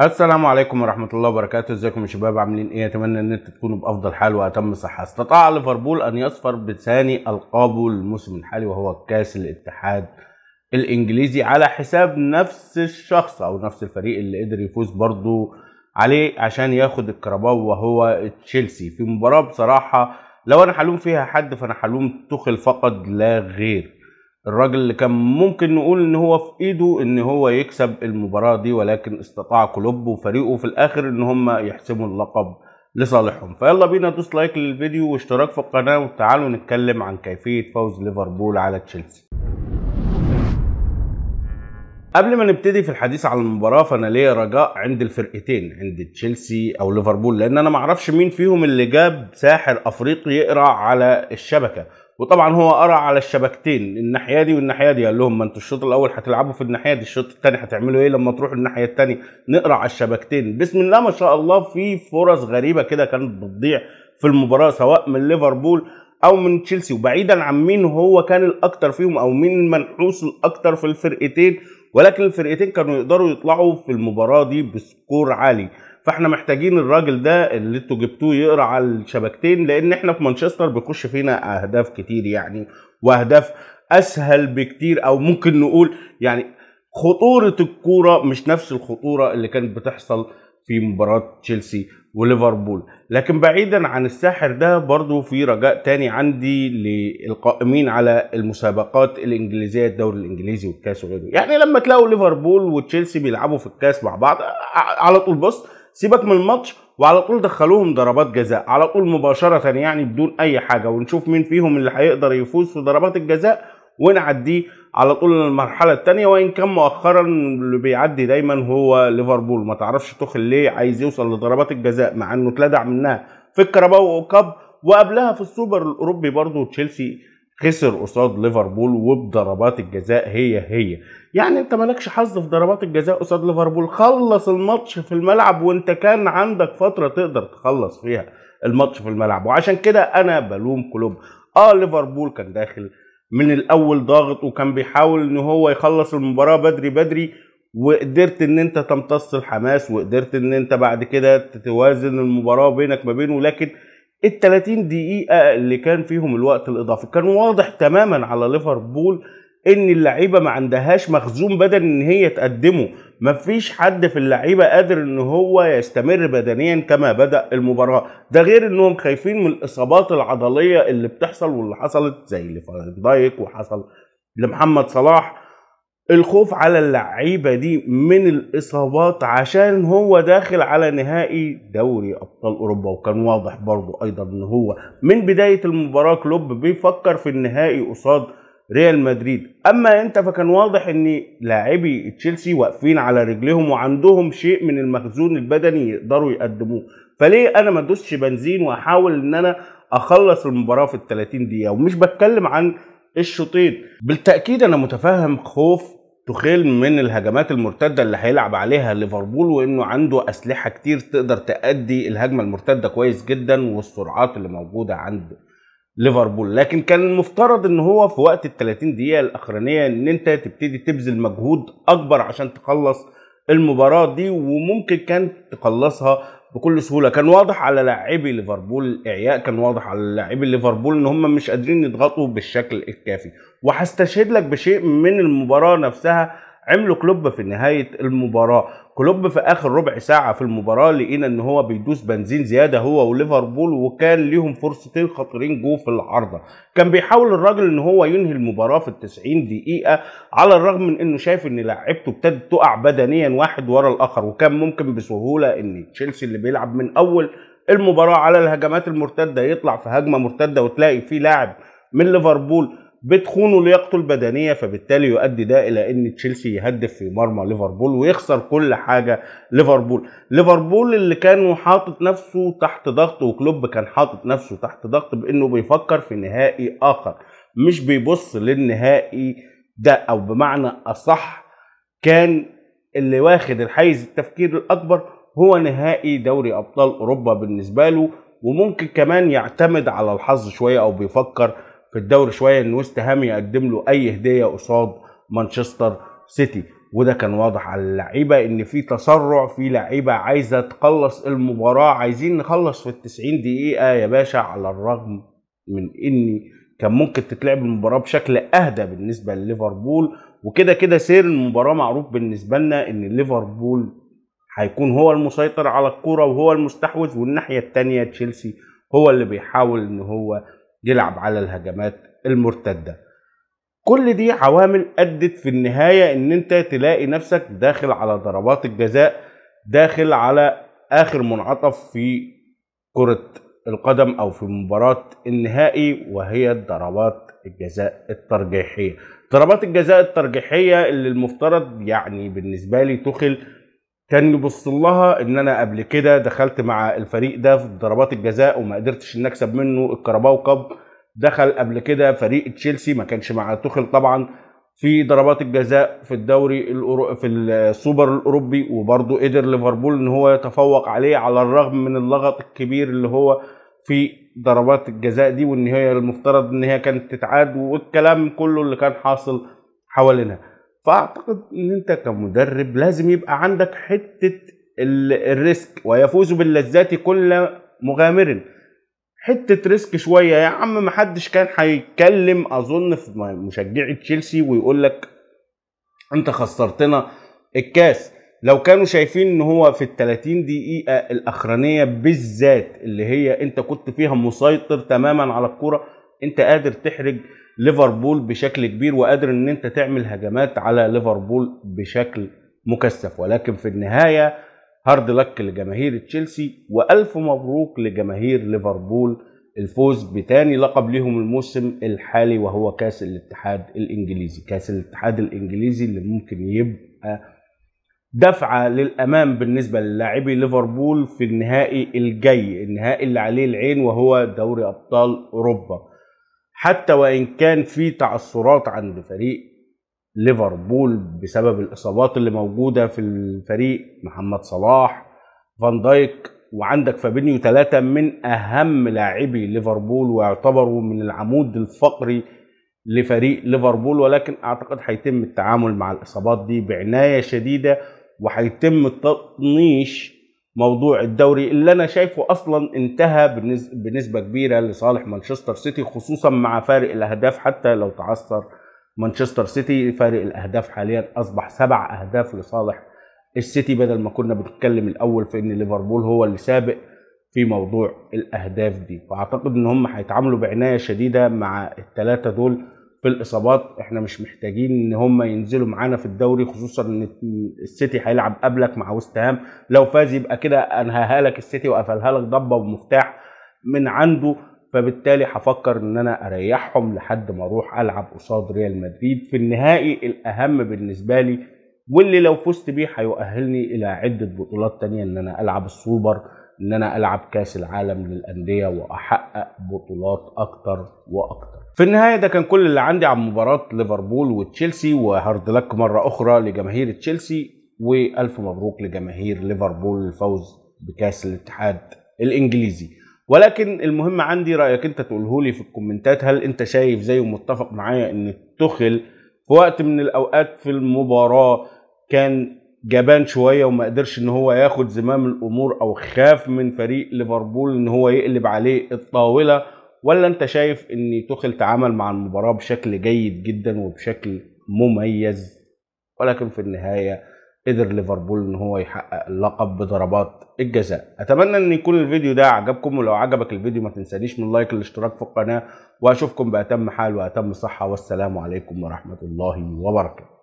السلام عليكم ورحمة الله وبركاته ازيكم يا شباب عاملين ايه اتمنى ان انتم تكونوا بافضل حال واتم صحة استطاع ليفربول ان يصفر بثاني القابه الموسم الحالي وهو كاس الاتحاد الانجليزي على حساب نفس الشخص او نفس الفريق اللي قدر يفوز برضه عليه عشان ياخد الكرباو وهو تشيلسي في مباراة بصراحة لو انا حلوم فيها حد فانا حلوم تخل فقط لا غير الراجل اللي كان ممكن نقول ان هو في ايده ان هو يكسب المباراه دي ولكن استطاع كلوب وفريقه في الاخر ان هم يحسموا اللقب لصالحهم فيلا بينا دوس لايك للفيديو واشتراك في القناه وتعالوا نتكلم عن كيفيه فوز ليفربول على تشيلسي قبل ما نبتدي في الحديث عن المباراه فانا ليا رجاء عند الفرقتين عند تشيلسي او ليفربول لان انا معرفش مين فيهم اللي جاب ساحر افريقي يقرا على الشبكه وطبعا هو قرا على الشبكتين الناحيه دي والناحيه دي قال لهم ما انتوا الشوط الاول هتلعبوا في الناحيه دي الشوط الثاني هتعملوا ايه لما تروحوا الناحيه الثانيه نقرا على الشبكتين بسم الله ما شاء الله في فرص غريبه كده كانت بتضيع في المباراه سواء من ليفربول او من تشيلسي وبعيدا عن مين هو كان الاكثر فيهم او مين المنحوس الاكثر في الفرقتين ولكن الفرقتين كانوا يقدروا يطلعوا في المباراه دي بسكور عالي فاحنا محتاجين الراجل ده اللي انتوا جبتوه يقرا على الشبكتين لان احنا في مانشستر بيخش فينا اهداف كتير يعني واهداف اسهل بكتير او ممكن نقول يعني خطوره الكوره مش نفس الخطوره اللي كانت بتحصل في مباراه تشيلسي وليفربول لكن بعيدا عن الساحر ده برضو في رجاء تاني عندي للقائمين على المسابقات الانجليزيه الدوري الانجليزي والكاس وغيره يعني لما تلاقوا ليفربول وتشيلسي بيلعبوا في الكاس مع بعض آه، على طول بص سيبك من الماتش وعلى طول دخلوهم ضربات جزاء على طول مباشره يعني بدون اي حاجه ونشوف مين فيهم اللي هيقدر يفوز في ضربات الجزاء ونعديه على طول المرحله الثانيه وان كان مؤخرا اللي بيعدي دايما هو ليفربول ما تعرفش توخل ليه عايز يوصل لضربات الجزاء مع انه اتلدع منها في الكرباو كاب وقبلها في السوبر الاوروبي برضه تشيلسي خسر قصاد ليفربول وبضربات الجزاء هي هي يعني انت مالكش حظ في ضربات الجزاء قصاد ليفربول خلص الماتش في الملعب وانت كان عندك فتره تقدر تخلص فيها الماتش في الملعب وعشان كده انا بلوم كلوب اه ليفربول كان داخل من الاول ضاغط وكان بيحاول ان هو يخلص المباراه بدري بدري وقدرت ان انت تمتص الحماس وقدرت ان انت بعد كده تتوازن المباراه بينك ما بينه لكن ال 30 دقيقه اللي كان فيهم الوقت الاضافي كان واضح تماما على ليفربول ان اللعيبه ما عندهاش مخزون بدني ان هي تقدمه مفيش حد في اللعيبه قادر ان هو يستمر بدنيا كما بدا المباراه ده غير انهم خايفين من الاصابات العضليه اللي بتحصل واللي حصلت زي لفان دايك وحصل لمحمد صلاح الخوف على اللعيبة دي من الإصابات عشان هو داخل على نهائي دوري أبطال أوروبا وكان واضح برضو أيضا إن هو من بداية المباراة كلوب بيفكر في النهائي قصاد ريال مدريد اما انت فكان واضح ان لاعبي تشيلسي واقفين على رجليهم وعندهم شيء من المخزون البدني يقدروا يقدموه فليه انا ما ادوسش بنزين واحاول ان انا اخلص المباراه في ال 30 دقيقه ومش بتكلم عن الشوطين بالتاكيد انا متفهم خوف تخيل من الهجمات المرتده اللي هيلعب عليها ليفربول وانه عنده اسلحه كتير تقدر تأدي الهجمه المرتده كويس جدا والسرعات اللي موجوده عند ليفربول لكن كان المفترض ان هو في وقت ال 30 دقيقه الاخرانيه ان انت تبتدي تبذل مجهود اكبر عشان تخلص المباراه دي وممكن كان تخلصها بكل سهوله كان واضح على لاعبي ليفربول الاعياء كان واضح على لاعبي ليفربول ان هم مش قادرين يضغطوا بالشكل الكافي وهستشهد لك بشيء من المباراه نفسها عملوا كلوب في نهايه المباراه كلوب في اخر ربع ساعه في المباراه لقينا ان هو بيدوس بنزين زياده هو وليفربول وكان ليهم فرصتين خطيرين جو في العارضه كان بيحاول الراجل ان هو ينهي المباراه في ال 90 دقيقه على الرغم من انه شايف ان لعيبته ابتدت تقع بدنيا واحد ورا الاخر وكان ممكن بسهوله ان تشيلسي اللي بيلعب من اول المباراه على الهجمات المرتده يطلع في هجمه مرتده وتلاقي فيه لاعب من ليفربول بتخونه لياقته البدنيه فبالتالي يؤدي ده الى ان تشيلسي يهدف في مرمى ليفربول ويخسر كل حاجه ليفربول ليفربول اللي كان حاطط نفسه تحت ضغط وكلوب كان حاطط نفسه تحت ضغط بانه بيفكر في نهائي اخر مش بيبص للنهائي ده او بمعنى اصح كان اللي واخد الحيز التفكير الاكبر هو نهائي دوري ابطال اوروبا بالنسبه له وممكن كمان يعتمد على الحظ شويه او بيفكر في الدوري شويه ان ويست هام يقدم له اي هديه قصاد مانشستر سيتي وده كان واضح على اللعيبه ان في تسرع في لعيبه عايزه تخلص المباراه عايزين نخلص في ال 90 دقيقه يا باشا على الرغم من اني كان ممكن تتلعب المباراه بشكل اهدى بالنسبه لليفربول وكده كده سير المباراه معروف بالنسبه لنا ان ليفربول هيكون هو المسيطر على الكوره وهو المستحوذ والناحيه الثانيه تشيلسي هو اللي بيحاول ان هو يلعب على الهجمات المرتده كل دي عوامل ادت في النهايه ان انت تلاقي نفسك داخل على ضربات الجزاء داخل على اخر منعطف في كره القدم او في مباراه النهائي وهي ضربات الجزاء الترجيحيه ضربات الجزاء الترجيحيه اللي المفترض يعني بالنسبه لي تخل كان يبص لها ان انا قبل كده دخلت مع الفريق ده في ضربات الجزاء وما قدرتش ان اكسب منه الكرباو كاب دخل قبل كده فريق تشيلسي ما كانش مع توخل طبعا في ضربات الجزاء في الدوري الأورو... في السوبر الاوروبي وبرضه قدر ليفربول ان هو يتفوق عليه على الرغم من اللغط الكبير اللي هو في ضربات الجزاء دي وان هي المفترض ان هي كانت تتعاد والكلام كله اللي كان حاصل حوالينها فاعتقد ان انت كمدرب لازم يبقى عندك حته الريسك ويفوز باللذات كل مغامر حته ريسك شويه يا عم ما حدش كان هيتكلم اظن في مشجعي تشيلسي ويقول لك انت خسرتنا الكاس لو كانوا شايفين ان هو في ال 30 دقيقه الاخرانيه بالذات اللي هي انت كنت فيها مسيطر تماما على الكوره انت قادر تحرج ليفربول بشكل كبير وقادر ان انت تعمل هجمات على ليفربول بشكل مكثف ولكن في النهايه هارد لك لجماهير تشيلسي والف مبروك لجماهير ليفربول الفوز بتاني لقب ليهم الموسم الحالي وهو كاس الاتحاد الانجليزي كاس الاتحاد الانجليزي اللي ممكن يبقى دفعه للامام بالنسبه للاعبي ليفربول في النهائي الجاي النهائي اللي عليه العين وهو دوري ابطال اوروبا حتى وان كان في تعثرات عند فريق ليفربول بسبب الاصابات اللي موجوده في الفريق محمد صلاح فان دايك وعندك فابينيو ثلاثة من أهم لاعبي ليفربول ويعتبروا من العمود الفقري لفريق ليفربول ولكن أعتقد هيتم التعامل مع الإصابات دي بعناية شديدة وهيتم تطنيش موضوع الدوري اللي انا شايفه اصلا انتهى بنسبه كبيره لصالح مانشستر سيتي خصوصا مع فارق الاهداف حتى لو تعثر مانشستر سيتي فارق الاهداف حاليا اصبح سبع اهداف لصالح السيتي بدل ما كنا بنتكلم الاول في ان ليفربول هو اللي سابق في موضوع الاهداف دي فاعتقد ان هم هيتعاملوا بعنايه شديده مع الثلاثه دول في الاصابات احنا مش محتاجين ان هم ينزلوا معانا في الدوري خصوصا ان السيتي هيلعب قبلك مع وست هام لو فاز يبقى كده انهاها لك السيتي وقفلها لك ضبه ومفتاح من عنده فبالتالي هفكر ان انا اريحهم لحد ما اروح العب قصاد ريال مدريد في النهائي الاهم بالنسبه لي واللي لو فزت بيه هيؤهلني الى عده بطولات تانية ان انا العب السوبر ان انا العب كاس العالم للانديه واحقق بطولات اكتر واكتر في النهايه ده كان كل اللي عندي عن مباراه ليفربول وتشيلسي وهارد لك مره اخرى لجماهير تشيلسي والف مبروك لجماهير ليفربول الفوز بكاس الاتحاد الانجليزي ولكن المهم عندي رايك انت تقوله لي في الكومنتات هل انت شايف زي ومتفق معايا ان تخل في وقت من الاوقات في المباراه كان جبان شويه وما قدرش ان هو ياخد زمام الامور او خاف من فريق ليفربول ان هو يقلب عليه الطاوله ولا انت شايف ان توخل تعامل مع المباراه بشكل جيد جدا وبشكل مميز ولكن في النهايه قدر ليفربول ان هو يحقق اللقب بضربات الجزاء اتمنى ان يكون الفيديو ده عجبكم ولو عجبك الفيديو ما تنسانيش من لايك الاشتراك في القناه واشوفكم باتم حال واتم صحه والسلام عليكم ورحمه الله وبركاته